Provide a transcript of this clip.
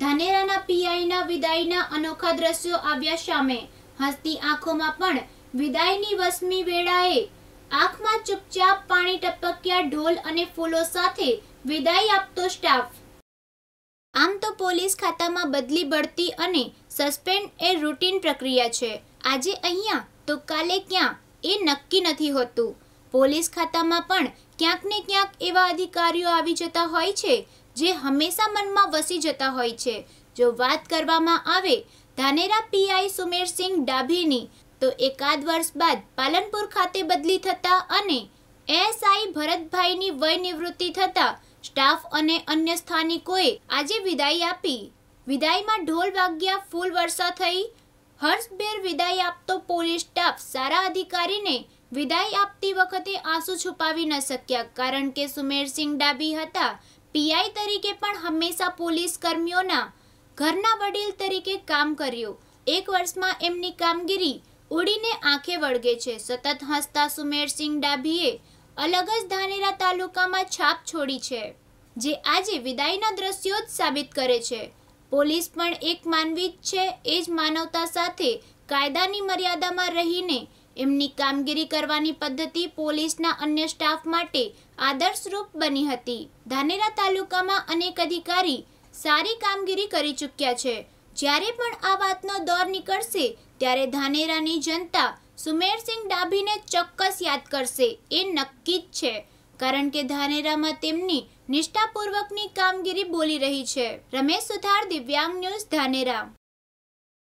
ધાનેરાના પીઆઈના વિદાયના અનોખા દ્રશ્યો આવ્યા સામે હસતી આંખોમાં પણ વિદાયની વસમી વેળાએ આંખમાં ચૂપચાપ પાણી ટપક્યા ઢોલ અને ફૂલો સાથે વિદાય આપતો સ્ટાફ આમ તો પોલીસ ખાતામાં બદલી બળતી અને સસ્પેન્ડ એ રૂટીન પ્રક્રિયા છે આજે અહીંયા તો કાલે ક્યાં એ નક્કી નથી હોતું પોલીસ ખાતામાં પણ ક્યાંક ને ક્યાંક એવા અધિકારીઓ આવી જતા હોય છે જે હંમેશા મનમાં વસી જતા હોય છે જો વાત કરવામાં આવે ધાનેરા પીઆઈ સુમેરસિંહ ડાભીની તો એકાદ વર્ષ બાદ પાલનપુર ખાતે બદલી થતાં અને એએસઆઈ ભરતભાઈની વય નિવૃત્તિ થતાં સ્ટાફ અને અન્ય સ્થાનિકોએ આજે વિદાય આપી વિદાયમાં ઢોલ વાગ્યા ફૂલ વર્ષા થઈ હર્ષભેર વિદાય આપતો પોલીસ સ્ટાફ સારા અધિકારીને વિદાય આપતી વખતે આંસુ છુપાવી ન શક્યા કારણ કે સુમેરસિંહ ડાબી હતા પીઆઈ તરીકે પણ હંમેશા પોલીસ કર્મીઓના ઘરના વડીલ તરીકે કામ કર્યું એક વર્ષમાં એમની કામગીરી ઉડીને આંખે વળગે છે સતત હસતા સુમેરસિંહ ડાભીએ અલગ જ ધાનેરા તાલુકામાં છાપ છોડી છે જે આજે વિદાયના દ્રશ્યો જ સાબિત કરે છે પોલીસ પણ એક માનવી જ છે એ જ માનવતા સાથે કાયદાની મર્યાદામાં રહીને એમની કામગીરી કરવાની પદ્ધતિ પોલીસના અન્ય સ્ટાફ માટે આદર્શરૂપ બની હતી ધાનેરા તાલુકામાં અનેક અધિકારી સારી કામગીરી કરી ચૂક્યા છે જ્યારે પણ આ વાતનો દોર નીકળશે ત્યારે ધાનેરાની જનતા સુમેરસિંહ ડાભીને ચોક્કસ યાદ કરશે એ નક્કી જ છે કારણ કે ધાનેરામાં તેમની નિષ્ઠાપૂર્વકની કામગીરી બોલી રહી છે રમેશ સુથાર દિવ્યાંગ ન્યૂઝ ધાનેરા